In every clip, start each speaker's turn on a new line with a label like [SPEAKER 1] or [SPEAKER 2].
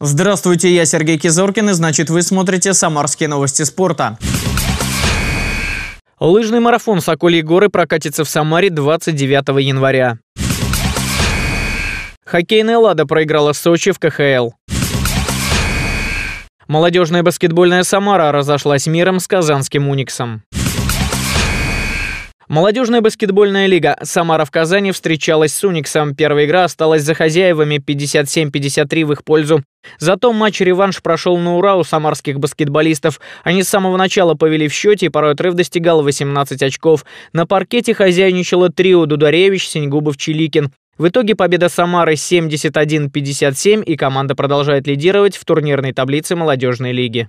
[SPEAKER 1] Здравствуйте, я Сергей Кизоркин, и значит вы смотрите «Самарские новости спорта». Лыжный марафон «Сокольи горы» прокатится в Самаре 29 января. Хоккейная «Лада» проиграла в Сочи в КХЛ. Молодежная баскетбольная «Самара» разошлась миром с казанским «Униксом». Молодежная баскетбольная лига «Самара» в Казани встречалась с «Униксом». Первая игра осталась за хозяевами 57-53 в их пользу. Зато матч-реванш прошел на ура у самарских баскетболистов. Они с самого начала повели в счете, и порой отрыв достигал 18 очков. На паркете хозяйничало трио Дударевич, сеньгубов Чиликин. В итоге победа Самары 71-57, и команда продолжает лидировать в турнирной таблице молодежной лиги.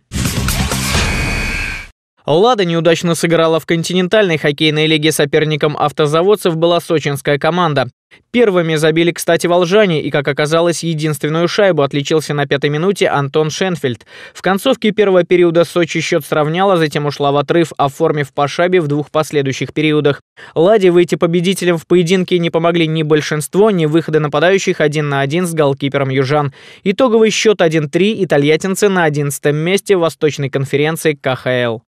[SPEAKER 1] Лада неудачно сыграла в континентальной хоккейной лиге соперником автозаводцев была сочинская команда. Первыми забили, кстати, волжане, и, как оказалось, единственную шайбу отличился на пятой минуте Антон Шенфельд. В концовке первого периода Сочи счет сравняла, затем ушла в отрыв, оформив по шайбе в двух последующих периодах. Ладе выйти победителем в поединке не помогли ни большинство, ни выходы нападающих один на один с голкипером Южан. Итоговый счет 1-3 итальянцы на 11 месте в Восточной конференции КХЛ.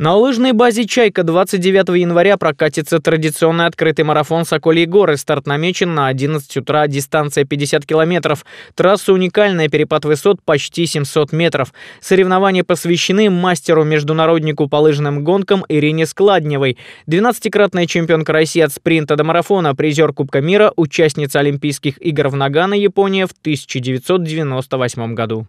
[SPEAKER 1] На лыжной базе «Чайка» 29 января прокатится традиционный открытый марафон «Сокольи горы». Старт намечен на 11 утра, дистанция 50 километров. Трасса уникальная, перепад высот почти 700 метров. Соревнования посвящены мастеру-международнику по лыжным гонкам Ирине Складневой. 12-кратная чемпионка России от спринта до марафона, призер Кубка мира, участница Олимпийских игр в Нагано, Япония в 1998 году.